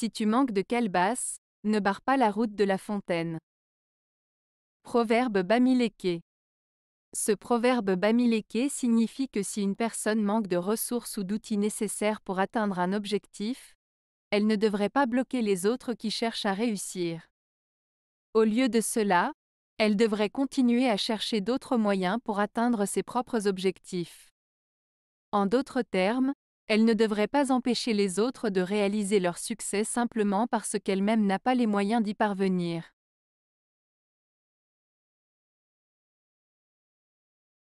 Si tu manques de calebasse, ne barre pas la route de la fontaine. Proverbe Bamileke Ce proverbe Bamileke signifie que si une personne manque de ressources ou d'outils nécessaires pour atteindre un objectif, elle ne devrait pas bloquer les autres qui cherchent à réussir. Au lieu de cela, elle devrait continuer à chercher d'autres moyens pour atteindre ses propres objectifs. En d'autres termes, elle ne devrait pas empêcher les autres de réaliser leur succès simplement parce qu'elle-même n'a pas les moyens d'y parvenir.